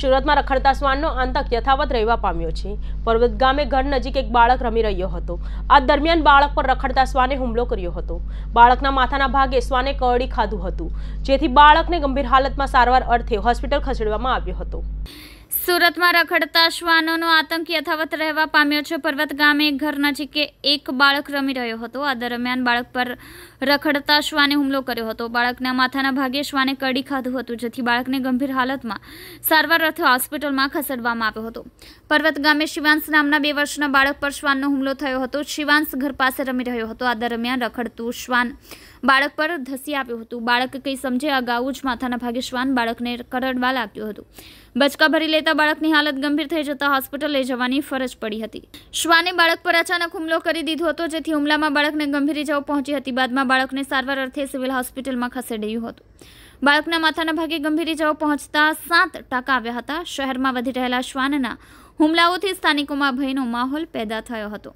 સુરતમાં રખડતા શ્વાનનો આંતક યથાવત રહેવા પામ્યો છે પર્વત ગામે ઘર નજીક એક બાળક રમી રહ્યો હતો આ દરમિયાન બાળક પર રખડતા શ્વાને હુમલો કર્યો હતો બાળકના માથાના ભાગે શ્વાને કરડી ખાધું હતું જેથી બાળકને ગંભીર હાલતમાં સારવાર અર્થે હોસ્પિટલ ખસેડવામાં આવ્યો હતો સુરતમાં રખડતા શ્વાનોનો આતંક યથાવત રહેવા પામ્યો છે પર્વત ગામે એક ઘર નજીકે એક બાળક રમી રહ્યો હતો આ દરમિયાન બાળક પર રખડતા શ્વાને હુમલો કર્યો હતો બાળકના માથાના ભાગે શ્વાને કડી ખાધું હતું જેથી બાળકને ગંભીર હાલતમાં સારવાર અર્થે હોસ્પિટલમાં ખસેડવામાં આવ્યો હતો પર્વત ગામે શિવાંશ નામના બે વર્ષના બાળક પર શ્વાનનો હુમલો થયો હતો શિવાંશ ઘર પાસે રમી રહ્યો હતો આ દરમિયાન રખડતું શ્વાન બાળક પર ધસી આપ્યું હતું બાળક કંઈ સમજે અગાઉ જ માથાના ભાગે શ્વાન બાળકને કરડવા લાગ્યું હતું બચકા ભરી લેતા બાળકની હાલત ગંભીર થઈ જતા હોસ્પિટલ લઈ જવાની ફરજ પડી હતી શ્વાને બાળક પર અચાનક હુમલો કરી દીધો હતો જેથી હુમલામાં બાળકને ગંભીર ઇજાઓ પહોંચી હતી બાદમાં બાળકને સારવાર અર્થે સિવિલ હોસ્પિટલમાં ખસેડાયું હતું બાળકના માથાના ભાગે ગંભીર ઇજાઓ પહોંચતા સાત ટકા આવ્યા હતા શહેરમાં વધી રહેલા શ્વાનના હુમલાઓથી સ્થાનિકોમાં ભયનો માહોલ પેદા થયો હતો